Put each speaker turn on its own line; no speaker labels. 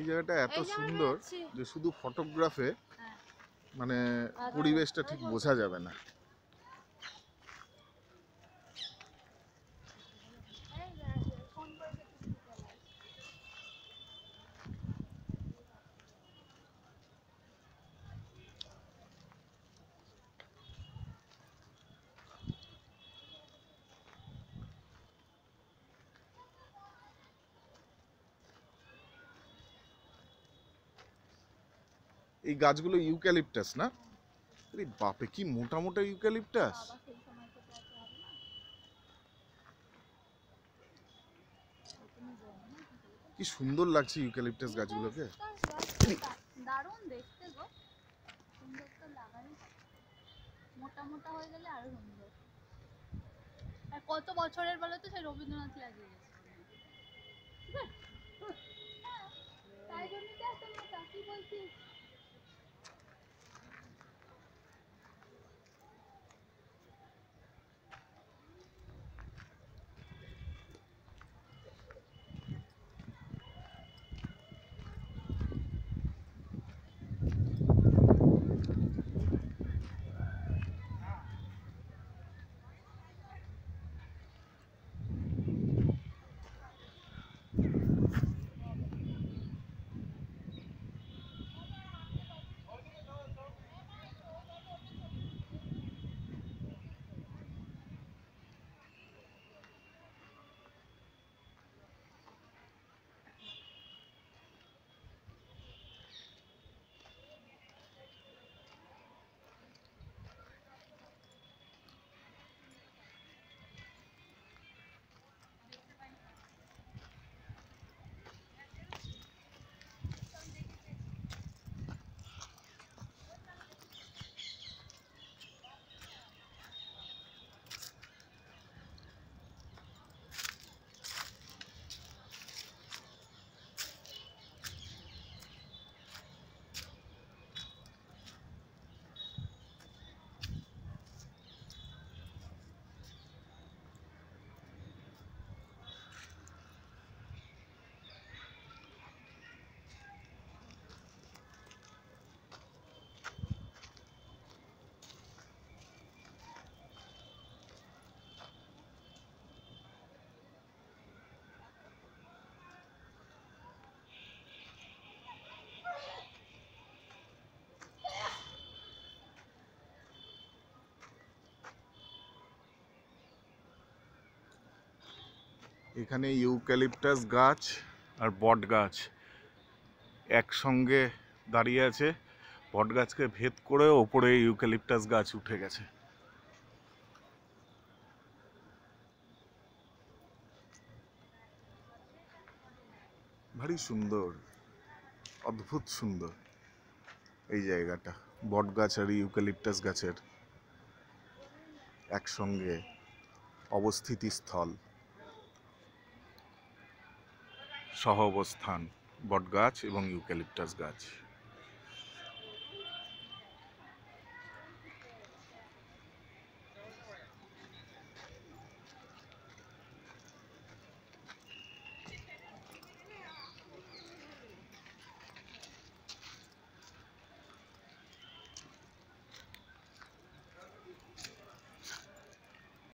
এই জায়গাটা এত সুন্দর যে শুধু ফটোগ্রাফে হ্যাঁ। মানে পরিবেশটা ঠিক বোঝা যাবে না এই গাছগুলো ইউক্যালিপটাস না আরে বাপে কি মোটা মোটা ইউক্যালিপটাস কি সুন্দর লাগছে ইউক্যালিপটাস গাছগুলোকে
আর কত বছরের তো সেই রবীন্দ্রনাথ তাই জন্য কি বলছিস
এখানে ইউক্যালিপটাস গাছ আর বট গাছ একসঙ্গে দাঁড়িয়ে আছে বট গাছকে ভেদ করে ওপরে ইউক্যালিপটাস গাছ উঠে গেছে ভারী সুন্দর অদ্ভুত সুন্দর এই জায়গাটা বট গাছ আর ইউক্যালিপটাস গাছের একসঙ্গে অবস্থিতি স্থল সহ অবস্থান বটগাছ এবং ইউক্যালিপটাস গাছ